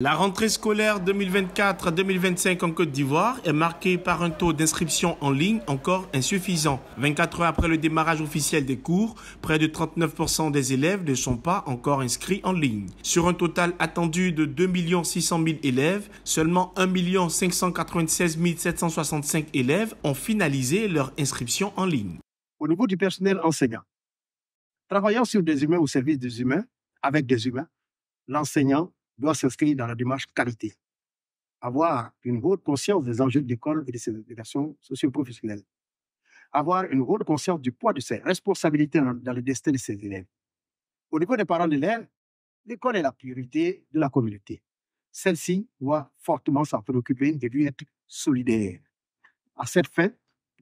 La rentrée scolaire 2024 2025 en Côte d'Ivoire est marquée par un taux d'inscription en ligne encore insuffisant. 24 heures après le démarrage officiel des cours, près de 39% des élèves ne sont pas encore inscrits en ligne. Sur un total attendu de 2 600 000 élèves, seulement 1 596 765 élèves ont finalisé leur inscription en ligne. Au niveau du personnel enseignant, travaillant sur des humains au service des humains, avec des humains, l'enseignant doit s'inscrire dans la démarche qualité. Avoir une haute conscience des enjeux de l'école et de ses relations socio-professionnelles. Avoir une haute conscience du poids de ses responsabilités dans le destin de ses élèves. Au niveau des parents d'élèves, l'école est la priorité de la communauté. Celle-ci doit fortement s'en préoccuper et lui être solidaire. À cette fin,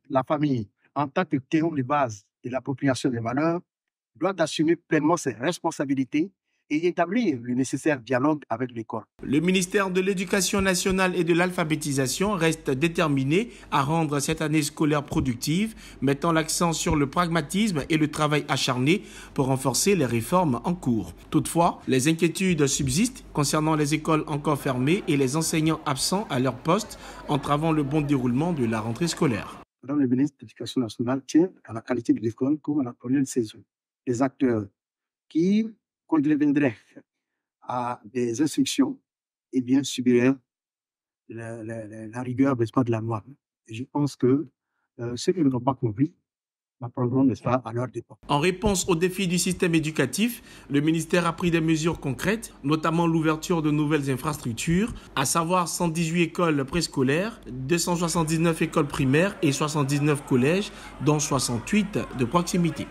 la famille, en tant que théorie de base de l'appropriation des valeurs, doit assumer pleinement ses responsabilités et établir le nécessaire dialogue avec l'école. Le ministère de l'Éducation nationale et de l'alphabétisation reste déterminé à rendre cette année scolaire productive, mettant l'accent sur le pragmatisme et le travail acharné pour renforcer les réformes en cours. Toutefois, les inquiétudes subsistent concernant les écoles encore fermées et les enseignants absents à leur poste, entravant le bon déroulement de la rentrée scolaire. Madame le ministre de l'Éducation nationale tient à la qualité de l'école comme à la première saison. Les acteurs qui quand je reviendrai euh, à des instructions, eh bien, la, rigueur, nest pas, de la loi. je pense que euh, ceux qui ne pas compris pas, à leur départ. En réponse aux défis du système éducatif, le ministère a pris des mesures concrètes, notamment l'ouverture de nouvelles infrastructures, à savoir 118 écoles préscolaires, 279 écoles primaires et 79 collèges, dont 68 de proximité.